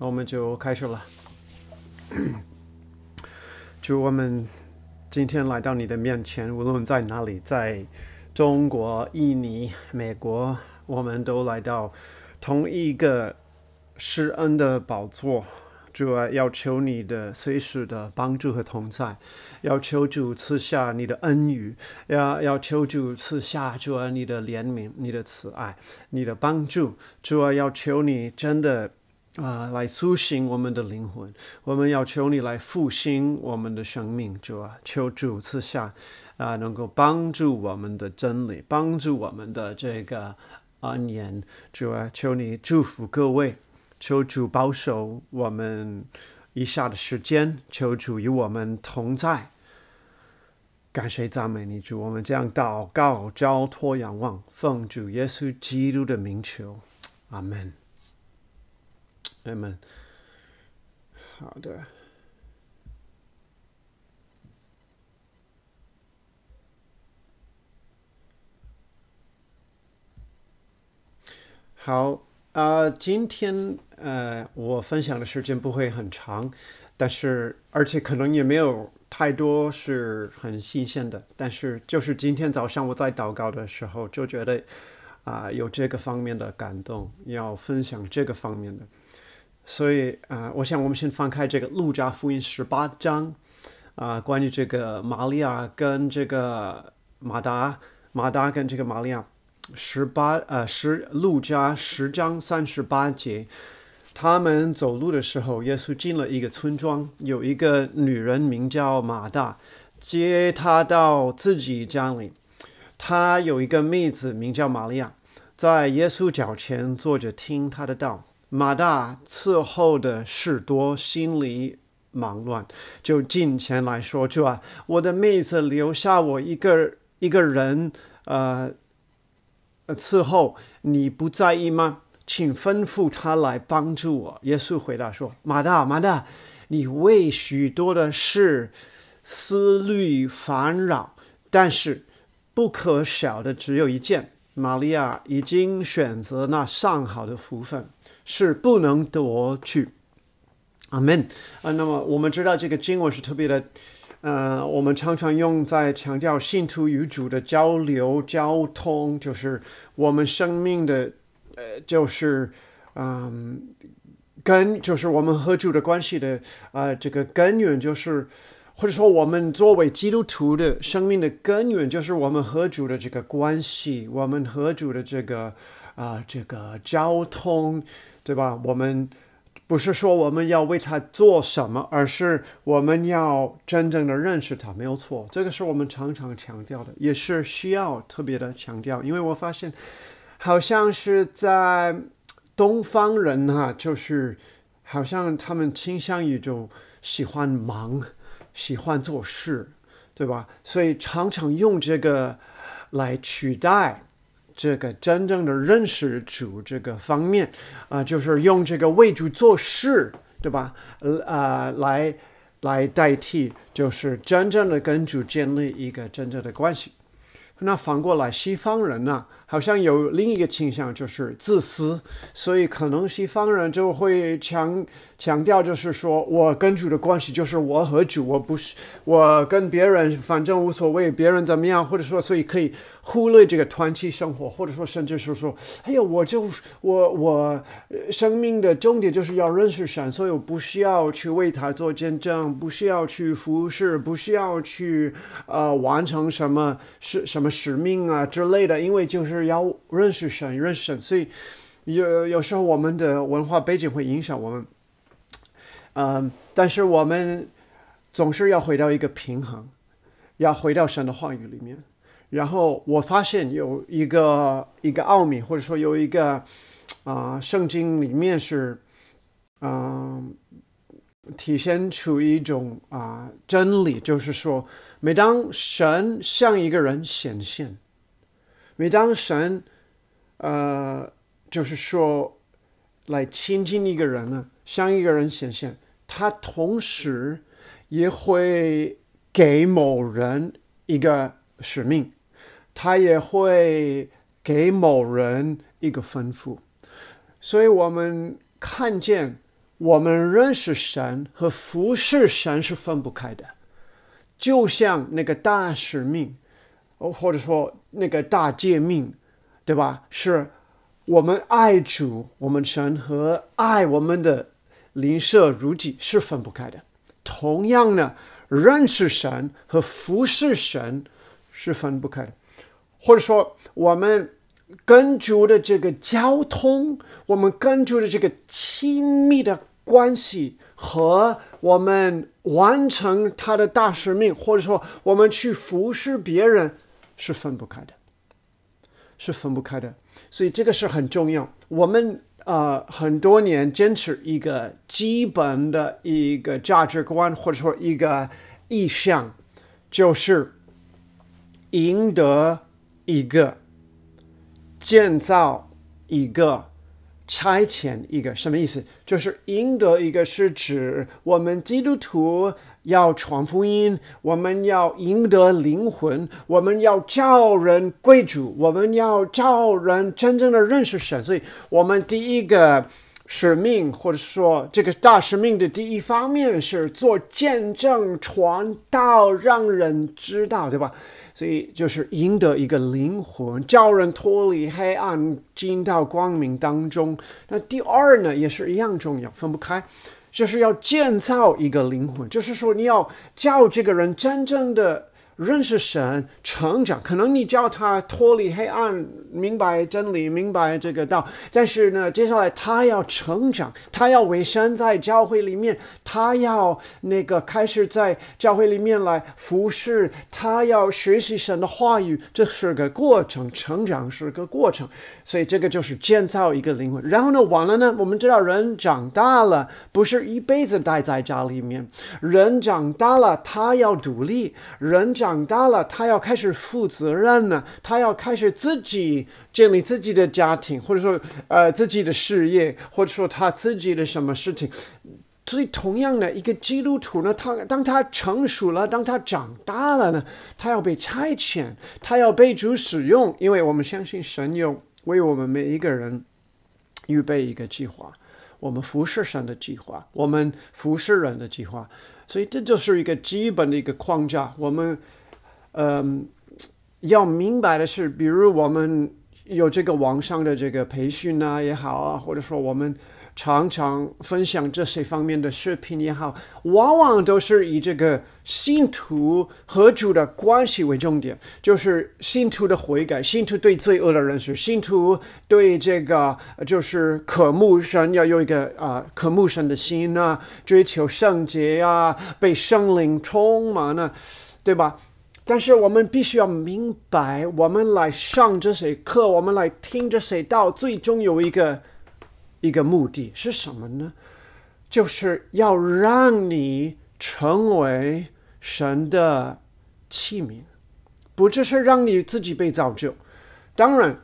那我们就开始了。就 我们今天来到你的面前，无论在哪里，在中国、印尼、美国，我们都来到同一个施恩的宝座。主啊，要求你的随时的帮助和同在，要求主赐下你的恩语，要要求主赐下主啊你的怜悯、你的慈爱、你的帮助。主啊，要求你真的。啊，来苏醒我们的灵魂，我们要求你来复兴我们的生命，主啊，求主赐下啊，能够帮助我们的真理，帮助我们的这个恩眠，主啊，求你祝福各位，求主保守我们以下的时间，求主与我们同在，感谢赞美你，主，我们将祷告、交托、仰望，奉主耶稣基督的名求，阿门。哎，们好的，好啊！今天呃，我分享的时间不会很长，但是而且可能也没有太多是很新鲜的。但是就是今天早上我在祷告的时候，就觉得啊，有这个方面的感动，要分享这个方面的。所以，呃，我想我们先翻开这个《路加福音》十八章，啊，关于这个玛利亚跟这个马达，马达跟这个玛利亚，十八，呃，十《路加》十章三十八节，他们走路的时候，耶稣进了一个村庄，有一个女人名叫马大，接他到自己家里，她有一个妹子名叫玛利亚，在耶稣脚前坐着听他的道。马大伺候的事多，心里忙乱，就进前来说：“主啊，我的妹子留下我一个一个人，呃，呃，伺候你不在意吗？请吩咐他来帮助我。”耶稣回答说：“马大，马大，你为许多的事思虑烦扰，但是不可少的只有一件。”玛利亚已经选择那上好的福分，是不能夺去。阿门。啊，那么我们知道这个经文是特别的，呃，我们常常用在强调信徒与主的交流、交通，就是我们生命的，呃，就是，嗯，根，就是我们和主的关系的，呃，这个根源就是。或者说，我们作为基督徒的生命的根源，就是我们和主的这个关系，我们和主的这个啊，这个交通，对吧？我们不是说我们要为他做什么，而是我们要真正的认识他，没有错。这个是我们常常强调的，也是需要特别的强调。因为我发现，好像是在东方人哈，就是好像他们倾向于就喜欢忙。喜欢做事，对吧？所以常常用这个来取代这个真正的认识主这个方面，啊，就是用这个为主做事，对吧？呃，来来代替，就是真正的跟主建立一个真正的关系。那反过来，西方人呢，好像有另一个倾向，就是自私，所以可能西方人就会强强调，就是说我跟主的关系就是我和主，我不是我跟别人，反正无所谓别人怎么样，或者说，所以可以。忽略这个团体生活，或者说，甚至是说，哎呀，我就我我生命的重点就是要认识神，所以我不需要去为他做见证，不需要去服侍，不需要去呃完成什么是什么使命啊之类的，因为就是要认识神，认识神。所以有有时候我们的文化背景会影响我们，嗯，但是我们总是要回到一个平衡，要回到神的话语里面。然后我发现有一个一个奥秘，或者说有一个啊，圣经里面是嗯体现出一种啊真理，就是说，每当神向一个人显现，每当神呃，就是说来亲近一个人呢，向一个人显现，他同时也会给某人一个使命。他也会给某人一个吩咐，所以我们看见，我们认识神和服侍神是分不开的。就像那个大使命，哦，或者说那个大诫命，对吧？是我们爱主，我们神和爱我们的邻舍如己是分不开的。同样呢，认识神和服侍神是分不开的。或者说，我们跟主的这个交通，我们跟主的这个亲密的关系和我们完成他的大使命，或者说我们去服侍别人，是分不开的，是分不开的。所以这个是很重要。我们啊，很多年坚持一个基本的一个价值观，或者说一个意向，就是赢得。一个建造，一个差遣，一个什么意思？就是赢得一个，是指我们基督徒要传福音，我们要赢得灵魂，我们要叫人归主，我们要叫人真正的认识神。所以我们第一个。使命，或者说这个大使命的第一方面是做见证、传道，让人知道，对吧？所以就是赢得一个灵魂，叫人脱离黑暗，进到光明当中。那第二呢，也是一样重要，分不开，就是要建造一个灵魂，就是说你要叫这个人真正的。认识神，成长，可能你叫他脱离黑暗，明白真理，明白这个道。但是呢，接下来他要成长，他要委身在教会里面，他要那个开始在教会里面来服侍，他要学习神的话语，这是个过程，成长是个过程。所以这个就是建造一个灵魂。然后呢，完了呢，我们知道人长大了，不是一辈子待在家里面，人长大了，他要独立，人长。长大了，他要开始负责任了，他要开始自己建立自己的家庭，或者说，呃，自己的事业，或者说他自己的什么事情。所以，同样的一个基督徒呢，他当他成熟了，当他长大了呢，他要被差遣，他要被主使用，因为我们相信神有为我们每一个人预备一个计划，我们服侍神的计划，我们服侍人的计划。所以，这就是一个基本的一个框架，我们。嗯，要明白的是，比如我们有这个网上的这个培训呢也好啊，或者说我们常常分享这些方面的视频也好，往往都是以这个信徒和主的关系为重点，就是信徒的悔改，信徒对罪恶的认识，信徒对这个就是渴慕神，要有一个啊渴慕神的心呐，追求圣洁呀，被圣灵充满呢，对吧？但是我们必须要明白，我们来上这些课，我们来听这些道，最终有一个一个目的是什么呢？就是要让你成为神的器皿，不，只是让你自己被造就。当然，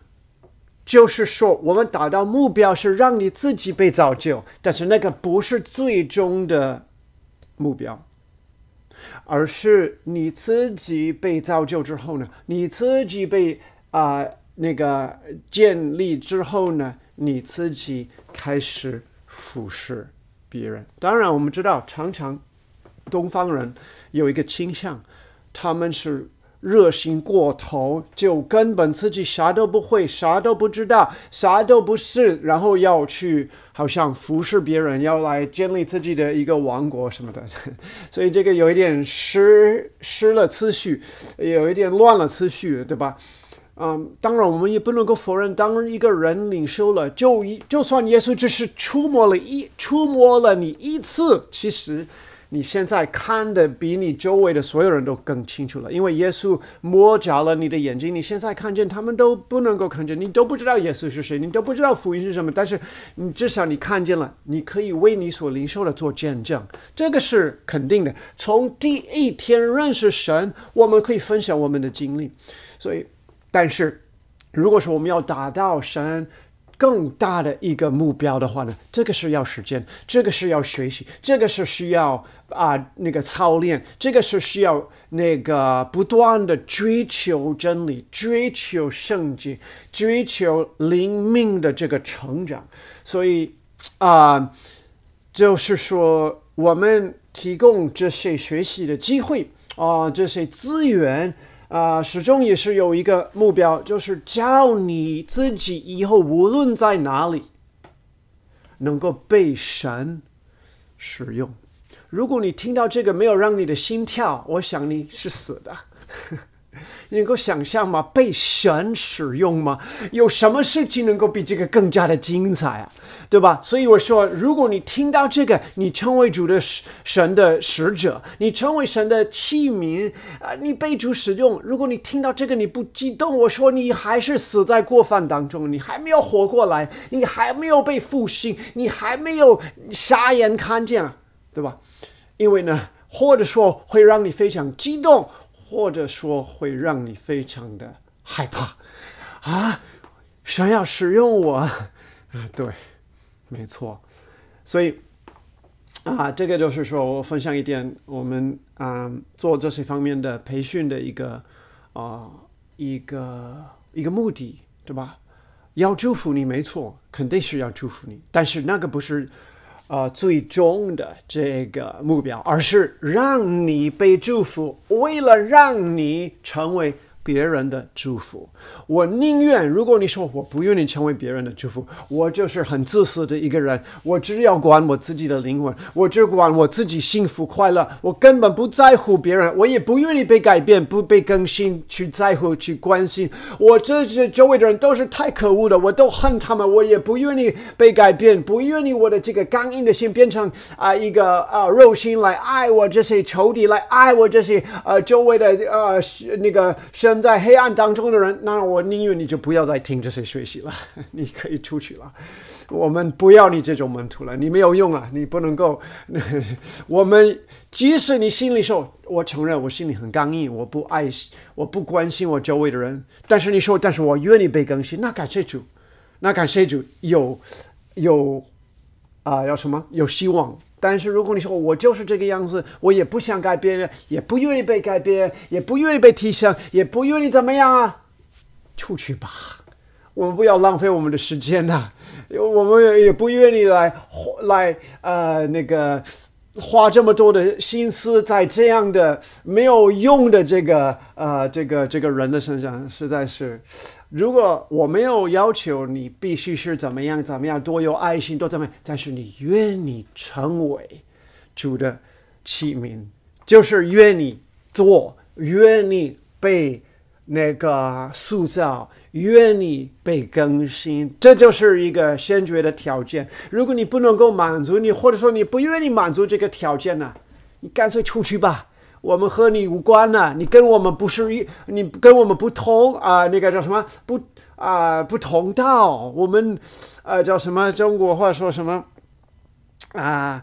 就是说我们达到目标是让你自己被造就，但是那个不是最终的目标。而是你自己被造就之后呢？你自己被啊那个建立之后呢？你自己开始俯视别人。当然，我们知道，常常东方人有一个倾向，他们是。热心过头，就根本自己啥都不会，啥都不知道，啥都不是。然后要去好像服侍别人，要来建立自己的一个王国什么的，所以这个有一点失失了次序，有一点乱了次序，对吧？嗯，当然我们也不能够否认，当一个人领受了，就一就算耶稣只是触摸了一触摸了你一次，其实。你现在看的比你周围的所有人都更清楚了，因为耶稣摸着了你的眼睛。你现在看见他们都不能够看见，你都不知道耶稣是谁，你都不知道福音是什么。但是，你至少你看见了，你可以为你所领受的做见证，这个是肯定的。从第一天认识神，我们可以分享我们的经历。所以，但是如果说我们要达到神，更大的一个目标的话呢，这个是要时间，这个是要学习，这个是需要啊那个操练，这个是需要那个不断的追求真理、追求圣洁、追求灵命的这个成长。所以啊，就是说我们提供这些学习的机会啊，这些资源。啊，始终也是有一个目标，就是叫你自己以后无论在哪里，能够被神使用。如果你听到这个没有让你的心跳，我想你是死的。能够想象吗？被神使用吗？有什么事情能够比这个更加的精彩啊？对吧？所以我说，如果你听到这个，你成为主的使神的使者，你成为神的器皿啊，你被主使用。如果你听到这个你不激动，我说你还是死在过犯当中，你还没有活过来，你还没有被复兴，你还没有瞎眼看见啊，对吧？因为呢，或者说会让你非常激动。或者说会让你非常的害怕啊！想要使用我 啊？对，没错，所以啊，这个就是说我分享一点我们啊做这些方面的培训的一个啊一个一个目的，对吧？要祝福你，没错，肯定是要祝福你，但是那个不是。呃，最终的这个目标，而是让你被祝福，为了让你成为。别人的祝福，我宁愿。如果你说我不愿意成为别人的祝福，我就是很自私的一个人。我只要管我自己的灵魂，我只管我自己幸福快乐。我根本不在乎别人，我也不愿意被改变，不被更新去在乎去关心。我这些周围的人都是太可恶了，我都恨他们。我也不愿意被改变，不愿意我的这个刚硬的心变成啊一个啊肉心来爱我这些仇敌，来爱我这些呃周围的呃那个生。在黑暗当中的人，那我宁愿你就不要再听这些学习了，你可以出去了。我们不要你这种门徒了，你没有用啊，你不能够。我们即使你心里说，我承认我心里很刚硬，我不爱，我不关心我周围的人。但是你说，但是我愿意被更新，那感谢主，那感谢主，有有。啊，要什么有希望？但是如果你说我就是这个样子，我也不想改变，也不愿意被改变，也不愿意被提升，也不愿意怎么样啊？出去吧，我们不要浪费我们的时间啊，我们也不愿意来来呃那个。花这么多的心思在这样的没有用的这个呃这个这个人的身上，实在是。如果我没有要求你必须是怎么样怎么样，多有爱心，多怎么，样，但是你愿你成为主的器皿，就是愿你做，愿你被那个塑造。愿意被更新，这就是一个先决的条件。如果你不能够满足你，或者说你不愿意满足这个条件呢，你干脆出去吧。我们和你无关了，你跟我们不是一，你跟我们不同啊。那个叫什么不啊？不同道。我们，呃，叫什么？中国话说什么？啊，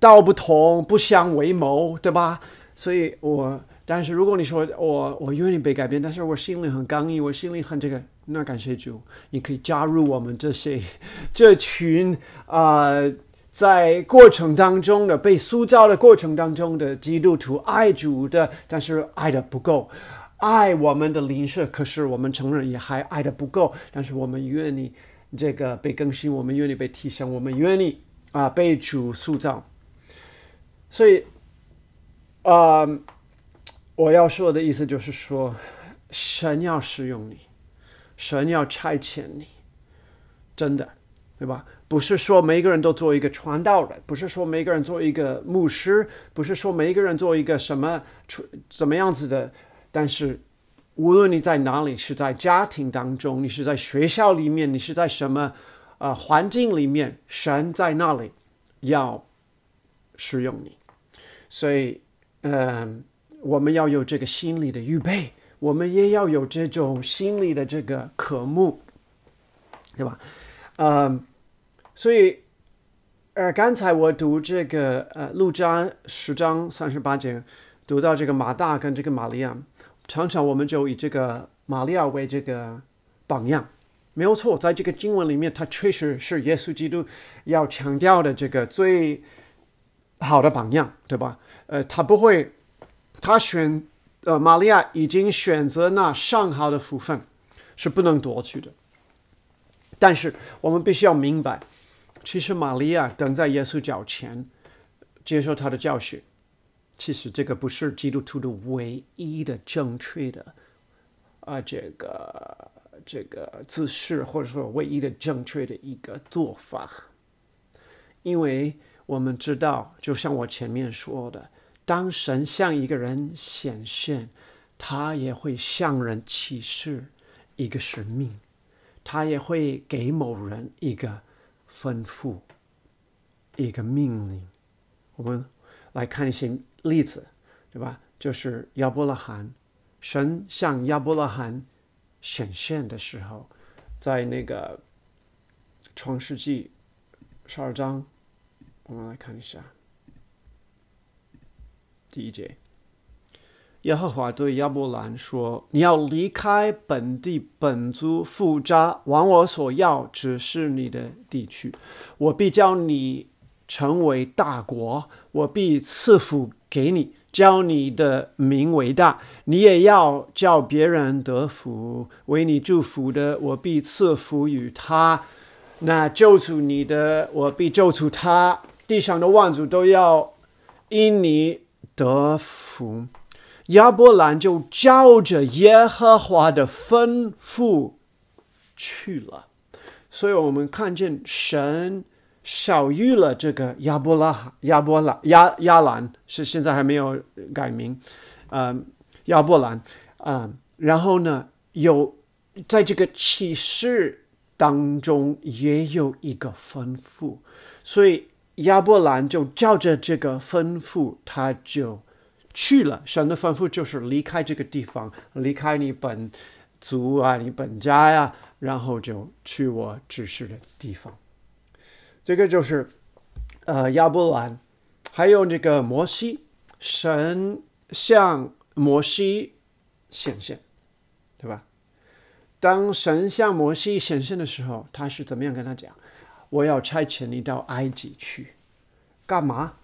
道不同，不相为谋，对吧？所以，我。但是，如果你说我我愿意被改变，但是我心里很刚毅，我心里很这个，那感谢主，你可以加入我们这些 这群啊，在过程当中的被塑造的过程当中的基督徒爱主的，但是爱的不够，爱我们的灵舍，可是我们承认也还爱的不够，但是我们愿意这个被更新，我们愿意被提升，我们愿意啊被主塑造，所以，呃。我要说的意思就是说，神要使用你，神要差遣你，真的，对吧？不是说每一个人都做一个传道人，不是说每一个人做一个牧师，不是说每一个人做一个什么出怎么样子的。但是，无论你在哪里，是在家庭当中，你是在学校里面，你是在什么呃环境里面，神在那里要使用你。所以，嗯。我们要有这个心理的预备，我们也要有这种心理的这个渴慕，对吧？呃，所以，呃，刚才我读这个呃路加十章三十八节，读到这个马大跟这个玛利亚，常常我们就以这个玛利亚为这个榜样，没有错，在这个经文里面，他确实是耶稣基督要强调的这个最好的榜样，对吧？呃，他不会。他选，呃，玛利亚已经选择那上好的福分，是不能夺取的。但是我们必须要明白，其实玛利亚等在耶稣脚前，接受他的教训，其实这个不是基督徒的唯一的正确的，啊，这个这个姿势或者说唯一的正确的一个做法，因为我们知道，就像我前面说的。当神向一个人显现，他也会向人启示一个使命，他也会给某人一个吩咐、一个命令。我们来看一些例子，对吧？就是亚伯拉罕，神向亚伯拉罕显现的时候，在那个创世纪十二章，我们来看一下。第一节，耶和华对亚伯兰说：“你要离开本地、本族、复家，往我所要只是你的地区。我必叫你成为大国，我必赐福给你，叫你的名为大。你也要叫别人得福。为你祝福的，我必赐福于他；那救出你的，我必救出他。地上的万族都要因你。”得福，亚伯兰就照着耶和华的吩咐去了。所以，我们看见神小于了这个亚伯拉亚伯拉亚亚兰，是现在还没有改名，嗯，亚伯兰嗯，然后呢，有在这个启示当中也有一个吩咐，所以。亚伯兰就照着这个吩咐，他就去了。神的吩咐就是离开这个地方，离开你本族啊，你本家呀，然后就去我指示的地方。这个就是呃亚伯兰，还有那个摩西，神向摩西显现，对吧？当神向摩西显现的时候，他是怎么样跟他讲？我要差遣你到埃及去。干嘛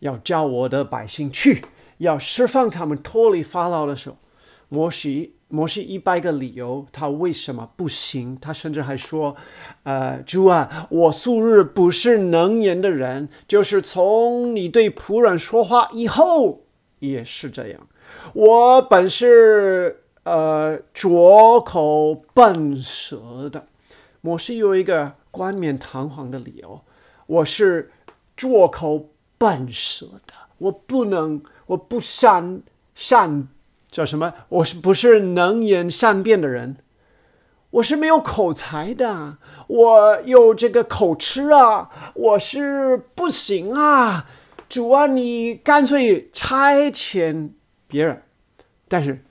要叫我的百姓去？要释放他们脱离法老的手？摩西，摩西一百个理由，他为什么不行？他甚至还说：“呃，主啊，我素日不是能言的人，就是从你对仆人说话以后也是这样。我本是呃拙口笨舌的。”摩西有一个冠冕堂皇的理由，我是。做口笨舌的，我不能，我不善善叫什么？我是不是能言善辩的人？我是没有口才的，我有这个口吃啊，我是不行啊！主啊，你干脆差遣别人。但是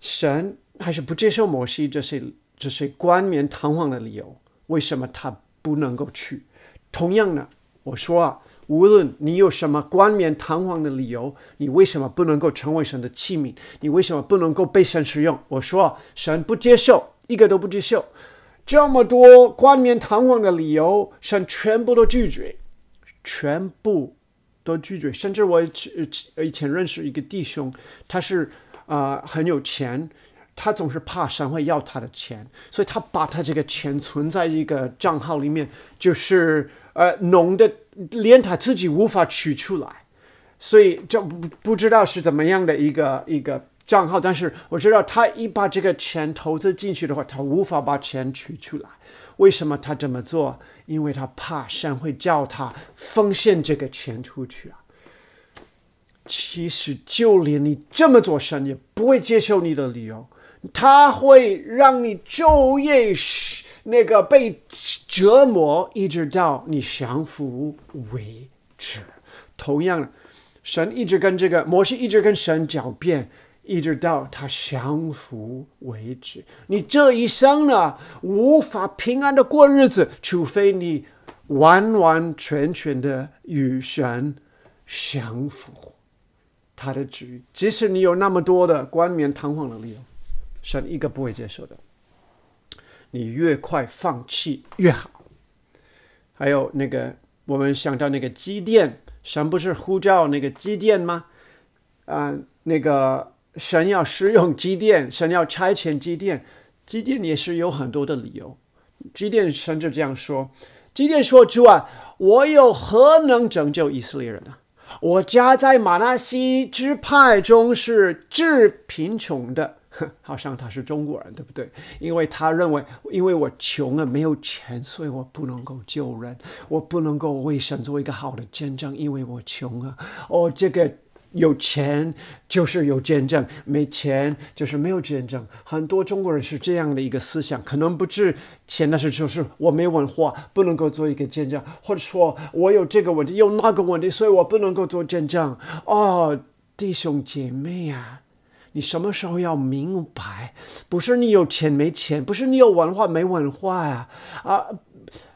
神还是不接受摩西这些这些冠冕堂皇的理由，为什么他不能够去？同样呢？我说啊，无论你有什么冠冕堂皇的理由，你为什么不能够成为神的器皿？你为什么不能够被神使用？我说啊，神不接受，一个都不接受。这么多冠冕堂皇的理由，神全部都拒绝，全部都拒绝。甚至我以前认识一个弟兄，他是啊很有钱，他总是怕神会要他的钱，所以他把他这个钱存在一个账号里面，就是。呃，浓的连他自己无法取出来，所以就不不知道是怎么样的一个一个账号。但是我知道，他一把这个钱投资进去的话，他无法把钱取出来。为什么他这么做？因为他怕神会叫他奉献这个钱出去啊。其实，就连你这么做，神也不会接受你的理由，他会让你昼夜。那个被折磨，一直到你降服为止。同样的，神一直跟这个魔西一直跟神狡辩，一直到他降服为止。你这一生呢，无法平安的过日子，除非你完完全全的与神降服他的旨意。即使你有那么多的冠冕堂皇的理由，神一个不会接受的。你越快放弃越好。还有那个，我们想到那个基电，神不是呼召那个基电吗？啊，那个神要使用基电，神要差遣基电，基电也是有很多的理由。基电神就这样说：“基电说，主啊，我有何能拯救以色列人呢？我家在马拉西支派中是致贫穷的。” 好像他是中国人，对不对？因为他认为，因为我穷啊，没有钱，所以我不能够救人，我不能够为神做一个好的见证，因为我穷啊。哦，这个有钱就是有见证，没钱就是没有见证。很多中国人是这样的一个思想，可能不是钱的事，就是我没文化，不能够做一个见证，或者说我有这个问题，有那个问题，所以我不能够做见证。哦，弟兄姐妹呀。你什么时候要明白？不是你有钱没钱，不是你有文化没文化呀，啊，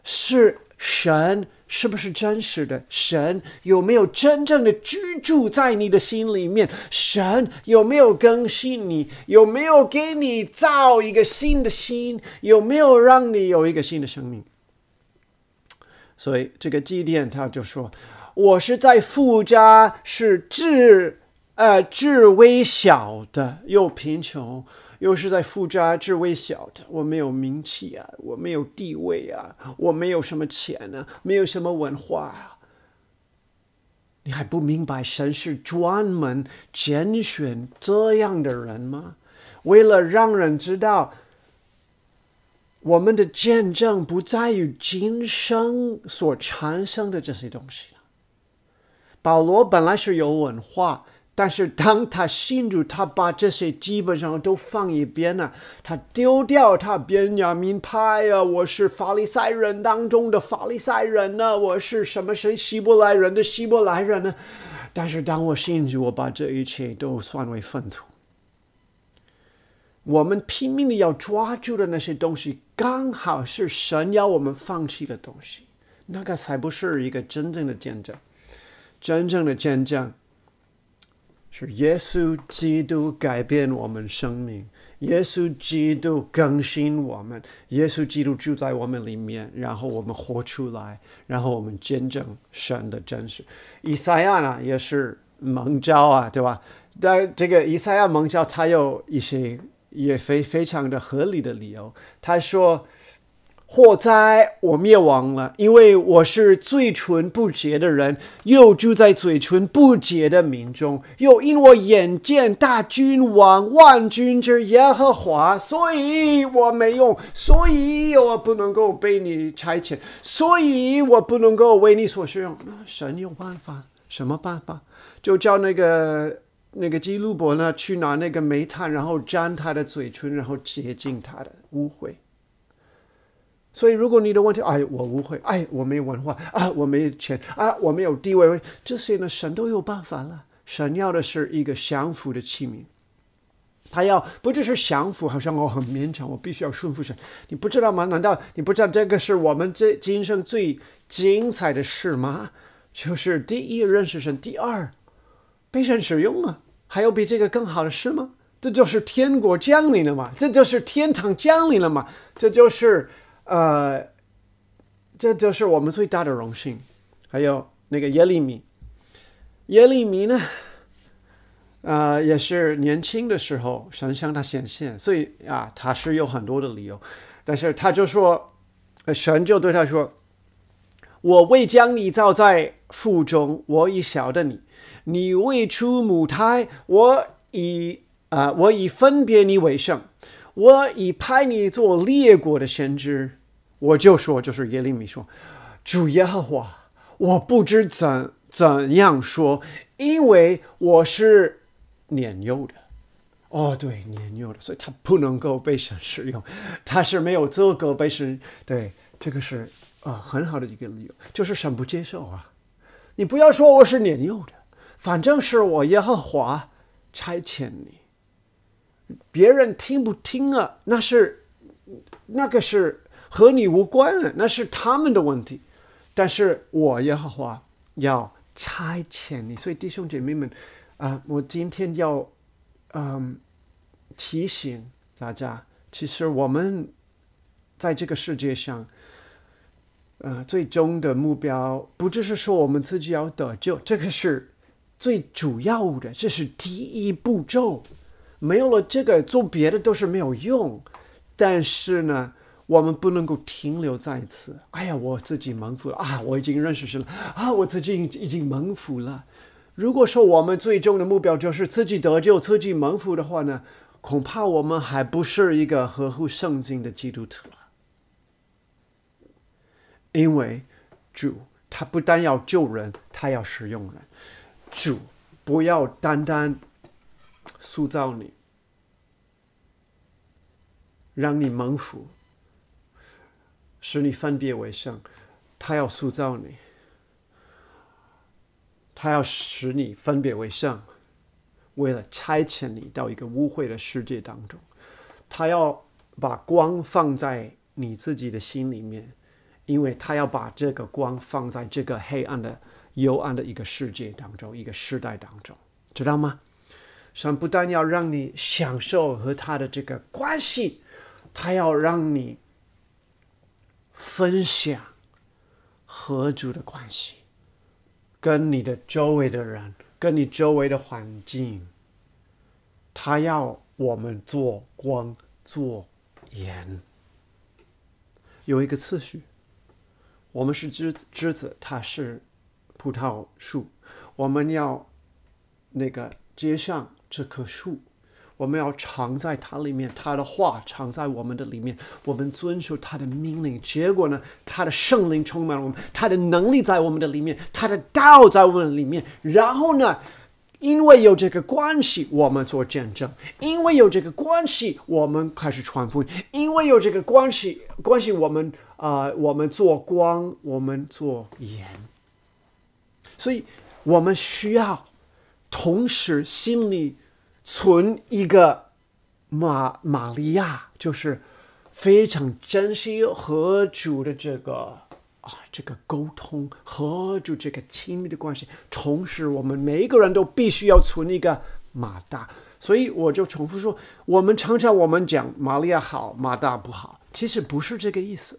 是神是不是真实的？神有没有真正的居住在你的心里面？神有没有更新你？有没有给你造一个新的心？有没有让你有一个新的生命？所以这个祭奠，他就说：“我是在富家，是智呃，志微小的，又贫穷，又是在负债，志微小的，我没有名气啊，我没有地位啊，我没有什么钱呢，没有什么文化啊，你还不明白神是专门拣选这样的人吗？为了让人知道，我们的见证不在于今生所产生的这些东西保罗本来是有文化。但是当他信主，他把这些基本上都放一边了，他丢掉他边人家名牌啊，我是法利赛人当中的法利赛人呢，我是什么谁希伯来人的希伯来人呢？但是当我信主，我把这一切都算为粪土。我们拼命的要抓住的那些东西，刚好是神要我们放弃的东西，那个才不是一个真正的见证，真正的见证。是耶稣基督改变我们生命，耶稣基督更新我们，耶稣基督住在我们里面，然后我们活出来，然后我们见证神的真实。以赛亚呢，也是蒙召啊，对吧？但这个以赛亚蒙召，他有一些也非非常的合理的理由，他说。火灾，我灭亡了，因为我是嘴唇不洁的人，又住在嘴唇不洁的民中，又因我眼见大君王万军之耶和华，所以我没用，所以我不能够被你差遣，所以我不能够为你所使用。那神有办法，什么办法？就叫那个那个基路伯呢，去拿那个煤炭，然后沾他的嘴唇，然后洁净他的污秽。所以，如果你的问题，哎，我无会，哎，我没文化，啊，我没有钱，啊，我没有地位，这些呢，神都有办法了。神要的是一个降服的器皿，他要不就是降服，好像我很勉强，我必须要顺服神。你不知道吗？难道你不知道这个是我们这今生最精彩的事吗？就是第一认识神，第二被神使用啊！还有比这个更好的事吗？这就是天国降临了嘛？这就是天堂降临了嘛？这就是。呃，这就是我们最大的荣幸。还有那个耶利米，耶利米呢？呃，也是年轻的时候，神向他显现，所以啊，他是有很多的理由。但是他就说，神就对他说：“我未将你造在腹中，我已晓得你；你未出母胎，我已啊，我已分别你为圣。”我已派你做列国的先知，我就说，就是耶利米说，主耶和华，我不知怎怎样说，因为我是年幼的，哦，对，年幼的，所以他不能够被神使用，他是没有资格被神，对，这个是啊，很好的一个理由，就是神不接受啊，你不要说我是年幼的，反正是我耶和华差遣你。别人听不听啊？那是那个是和你无关了，那是他们的问题。但是我也好啊，要差遣你。所以弟兄姐妹们啊，我今天要嗯提醒大家，其实我们在这个世界上，呃，最终的目标不只是说我们自己要得救？这个是最主要的，这是第一步骤。没有了这个做别的都是没有用，但是呢，我们不能够停留在此。哎呀，我自己蒙福了啊！我已经认识神了啊！我自己已经蒙福了。如果说我们最终的目标就是自己得救、自己蒙福的话呢，恐怕我们还不是一个合乎圣经的基督徒。因为主他不但要救人，他要使用人。主不要单单。塑造你，让你蒙福，使你分别为圣。他要塑造你，他要使你分别为圣，为了差遣你到一个污秽的世界当中。他要把光放在你自己的心里面，因为他要把这个光放在这个黑暗的、幽暗的一个世界当中、一个时代当中，知道吗？神不但要让你享受和他的这个关系，他要让你分享合主的关系，跟你的周围的人，跟你周围的环境。他要我们做光，做盐，有一个次序。我们是枝枝子，他是葡萄树，我们要那个接上。这棵树，我们要藏在它里面，它的话藏在我们的里面，我们遵守它的命令。结果呢，它的圣灵充满了我们，它的能力在我们的里面，它的道在我们里面。然后呢，因为有这个关系，我们做见证；因为有这个关系，我们开始传福音；因为有这个关系，关系我们啊，我们做光，我们做盐。所以我们需要。同时，心里存一个玛玛利亚，就是非常珍惜和主的这个啊，这个沟通和主这个亲密的关系。同时，我们每一个人都必须要存一个马大。所以，我就重复说，我们常常我们讲玛利亚好，马大不好，其实不是这个意思，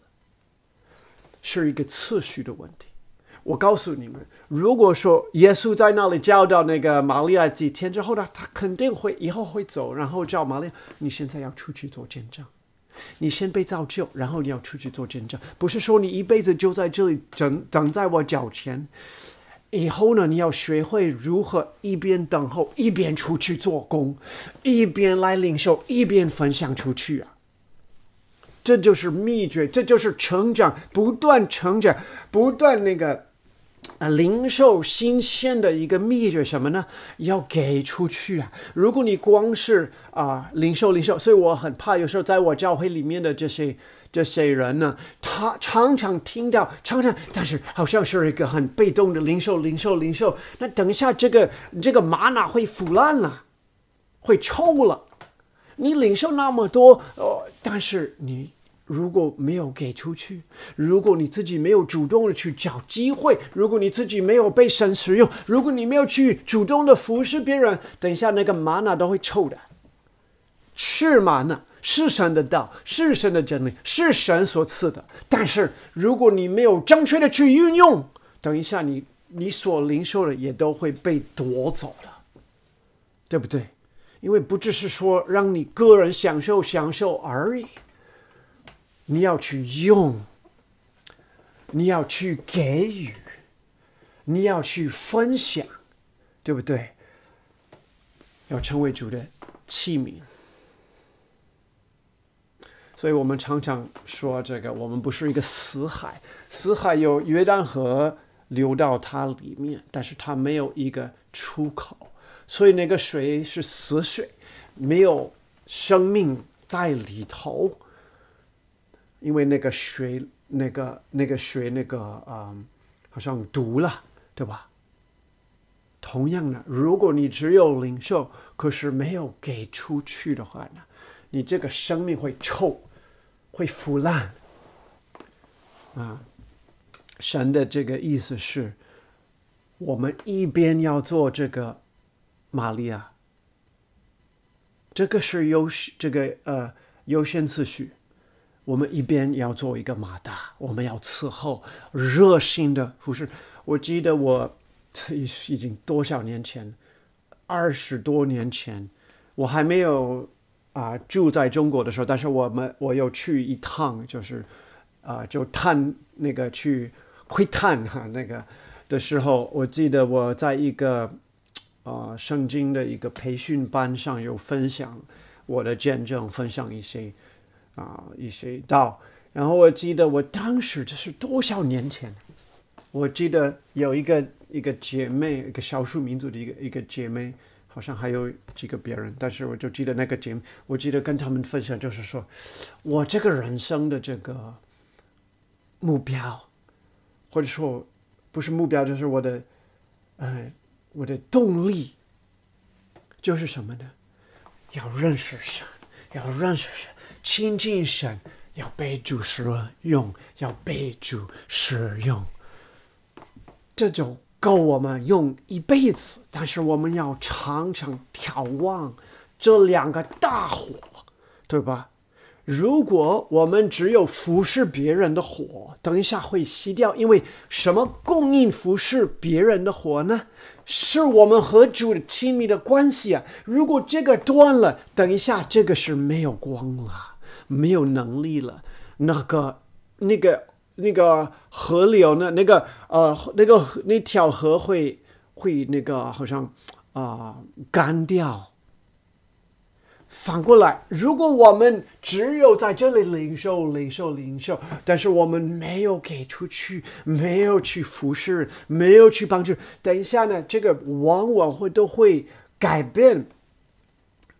是一个次序的问题。我告诉你们，如果说耶稣在那里教导那个玛利亚几天之后呢，他肯定会以后会走，然后叫玛利亚，你现在要出去做见证，你先被造就，然后你要出去做见证，不是说你一辈子就在这里等等在我脚前，以后呢，你要学会如何一边等候，一边出去做工，一边来领受，一边分享出去啊，这就是秘诀，这就是成长，不断成长，不断那个。啊，零售新鲜的一个秘诀什么呢？要给出去啊！如果你光是啊，零售零售，所以我很怕有时候在我教会里面的这些这些人呢，他常常听到，常常，但是好像是一个很被动的零售，零售，零售。那等一下，这个这个玛瑙会腐烂了，会臭了。你零售那么多，哦，但是你。如果没有给出去，如果你自己没有主动的去找机会，如果你自己没有被神使用，如果你没有去主动的服侍别人，等一下那个玛瑙都会臭的。是玛瑙，是神的道，是神的真理，是神所赐的。但是如果你没有正确的去运用，等一下你你所领受的也都会被夺走了，对不对？因为不只是说让你个人享受享受而已。你要去用，你要去给予，你要去分享，对不对？要成为主的器皿。所以我们常常说，这个我们不是一个死海，死海有约旦河流到它里面，但是它没有一个出口，所以那个水是死水，没有生命在里头。因为那个水，那个那个水，那个嗯，好像毒了，对吧？同样的，如果你只有领受，可是没有给出去的话呢，你这个生命会臭，会腐烂。啊，神的这个意思是，我们一边要做这个玛利亚，这个是优这个呃优先次序。我们一边要做一个马达，我们要伺候热心的护士。我记得我已已经多少年前，二十多年前，我还没有啊住在中国的时候，但是我们我又去一趟，就是啊就探那个去窥探哈那个的时候，我记得我在一个呃圣经的一个培训班上有分享我的见证，分享一些。啊，一些道。然后我记得我当时这是多少年前？我记得有一个一个姐妹，一个少数民族的一个一个姐妹，好像还有几个别人。但是我就记得那个姐，我记得跟他们分享，就是说我这个人生的这个目标，或者说不是目标，就是我的，呃，我的动力就是什么呢？要认识神，要认识神。亲近神，要被主使用，要被主使用，这就够我们用一辈子。但是我们要常常眺望这两个大火，对吧？如果我们只有服侍别人的火，等一下会熄掉。因为什么供应服侍别人的火呢？是我们和主的亲密的关系啊。如果这个断了，等一下这个是没有光了。没有能力了，那个、那个、那个河流呢？那个呃，那个那条河会会那个好像啊干掉。反过来，如果我们只有在这里零售、零售、零售，但是我们没有给出去，没有去服侍，没有去帮助，等一下呢，这个往往会都会改变，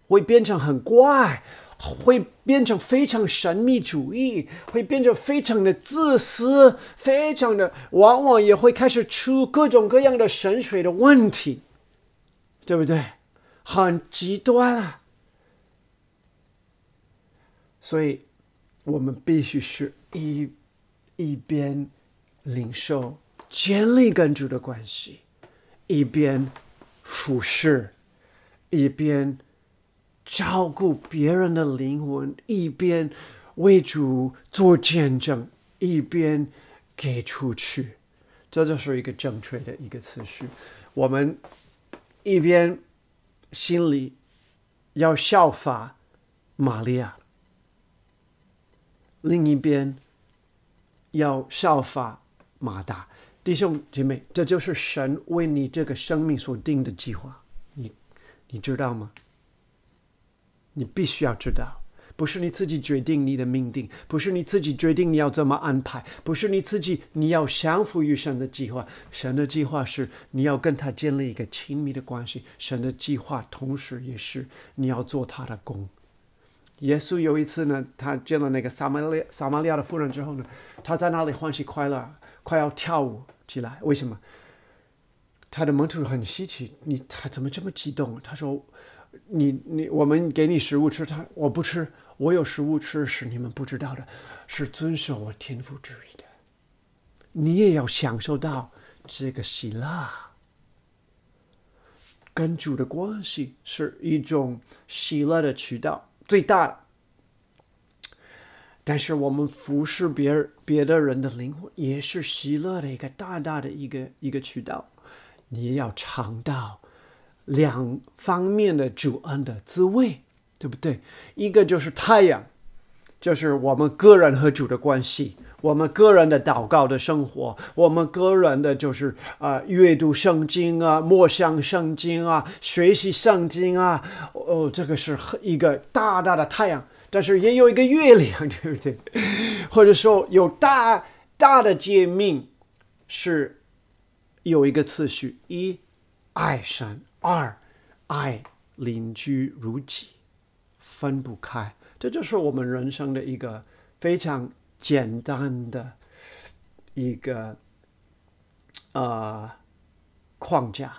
会变成很怪。会变成非常神秘主义，会变成非常的自私，非常的，往往也会开始出各种各样的神学的问题，对不对？很极端啊！所以，我们必须是一一边领受建立跟主的关系，一边俯视，一边。照顾别人的灵魂，一边为主做见证，一边给出去，这就是一个正确的一个次序。我们一边心里要效法玛利亚，另一边要效法马达弟兄姐妹，这就是神为你这个生命所定的计划。你你知道吗？你必须要知道，不是你自己决定你的命定，不是你自己决定你要怎么安排，不是你自己你要降服于神的计划。神的计划是你要跟他建立一个亲密的关系。神的计划同时也是你要做他的工。耶稣有一次呢，他见到那个撒玛利亚撒玛利亚的妇人之后呢，他在那里欢喜快乐，快要跳舞起来。为什么？他的门徒很稀奇，你他怎么这么激动？他说。你你，我们给你食物吃，他我不吃，我有食物吃是你们不知道的，是遵守我天赋之意的。你也要享受到这个喜乐，跟主的关系是一种喜乐的渠道最大的。但是我们服侍别人、别的人的灵魂，也是喜乐的一个大大的一个一个渠道，你也要尝到。两方面的主恩的滋味，对不对？一个就是太阳，就是我们个人和主的关系，我们个人的祷告的生活，我们个人的就是啊，阅读圣经啊，默想圣经啊，学习圣经啊，哦，这个是一个大大的太阳，但是也有一个月亮，对不对？或者说有大大的诫命，是有一个次序：一爱神。二，爱邻居如己，分不开。这就是我们人生的一个非常简单的，一个，呃，框架。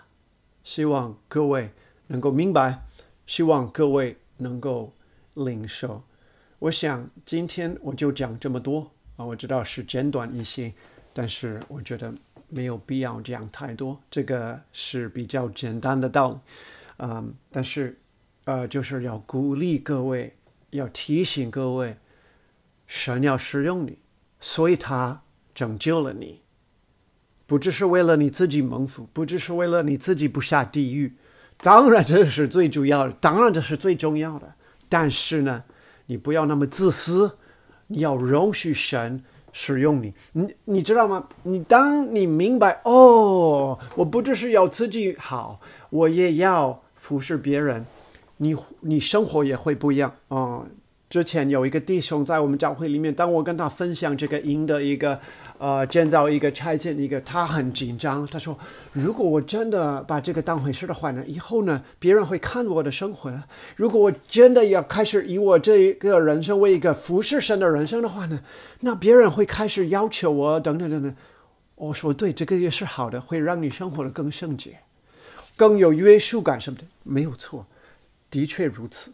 希望各位能够明白，希望各位能够领受。我想今天我就讲这么多啊！我知道是简短一些，但是我觉得。没有必要讲太多，这个是比较简单的道理，嗯，但是，呃，就是要鼓励各位，要提醒各位，神要使用你，所以他拯救了你，不只是为了你自己蒙福，不只是为了你自己不下地狱，当然这是最主要的，当然这是最重要的，但是呢，你不要那么自私，你要容许神。使用你，你你知道吗？你当你明白哦，我不只是要自己好，我也要服侍别人，你你生活也会不一样啊。之前有一个弟兄在我们教会里面，当我跟他分享这个营的一个，呃，建造一个拆建一个，他很紧张。他说：“如果我真的把这个当回事的话呢，以后呢，别人会看我的生活。如果我真的要开始以我这一个人生为一个服侍神的人生的话呢，那别人会开始要求我等等等等。”我说：“对，这个也是好的，会让你生活的更圣洁，更有约束感什么的，没有错，的确如此。”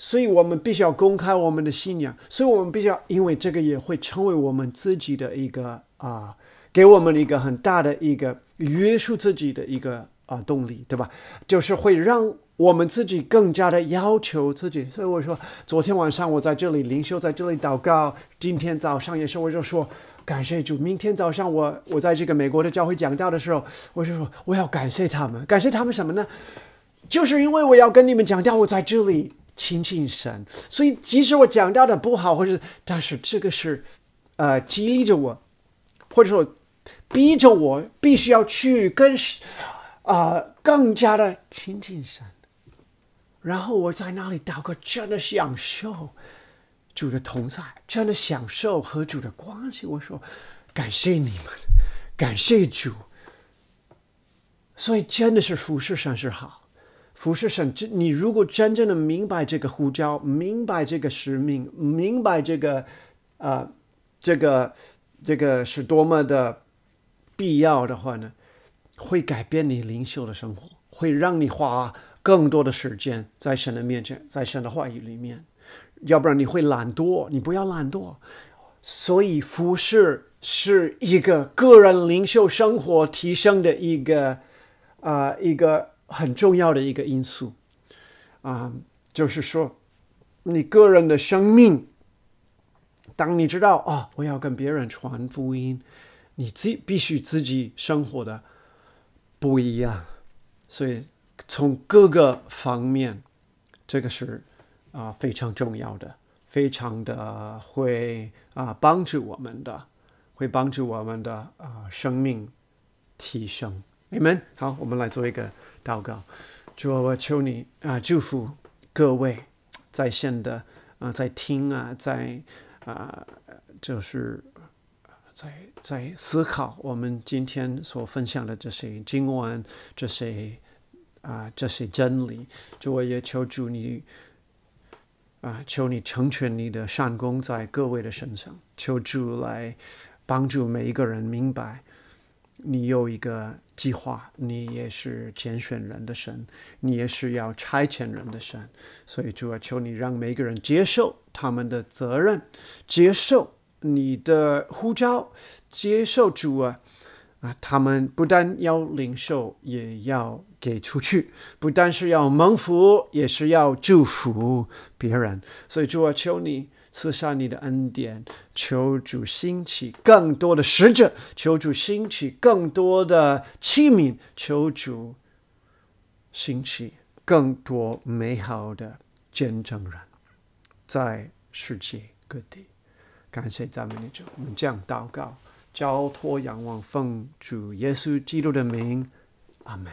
所以，我们必须要公开我们的信仰。所以我们必须要，因为这个也会成为我们自己的一个啊，给我们一个很大的一个约束自己的一个啊动力，对吧？就是会让我们自己更加的要求自己。所以我说，昨天晚上我在这里灵修，在这里祷告。今天早上也是，我就说感谢主。明天早上我我在这个美国的教会讲道的时候，我就说我要感谢他们，感谢他们什么呢？就是因为我要跟你们讲道，我在这里。亲近神，所以即使我讲到的不好，或者，但是这个是，呃，激励着我，或者说，逼着我必须要去跟，啊，更加的亲近神。然后我在那里祷告，真的享受主的同在，真的享受和主的关系。我说，感谢你们，感谢主。所以真的是福是神是好。服侍神，这你如果真正的明白这个呼召，明白这个使命，明白这个，啊，这个这个是多么的必要的话呢，会改变你灵修的生活，会让你花更多的时间在神的面前，在神的话语里面。要不然你会懒惰，你不要懒惰。所以服侍是一个个人灵修生活提升的一个，啊，一个。很重要的一个因素啊，就是说，你个人的生命，当你知道哦，我要跟别人传福音，你自己必须自己生活的不一样，所以从各个方面，这个是啊非常重要的，非常的会啊帮助我们的，会帮助我们的啊生命提升。你们好，我们来做一个。祷告，主啊，我求你啊，祝福各位在线的啊，在听啊，在啊，就是在在思考我们今天所分享的这些，今晚这些啊，这些真理。主，我也求主你啊，求你成全你的善功在各位的身上，求主来帮助每一个人明白。你有一个计划，你也是拣选人的神，你也是要差遣人的神，所以主啊，求你让每个人接受他们的责任，接受你的呼召，接受主啊啊！他们不但要领受，也要给出去；不但是要蒙福，也是要祝福别人。所以主啊，求你。赐下你的恩典，求主兴起更多的使者，求主兴起更多的器皿，求主兴起更多美好的见证人，在世界各地。感谢赞美你主，我们这样祷告，交托仰望奉主耶稣基督的名，阿门。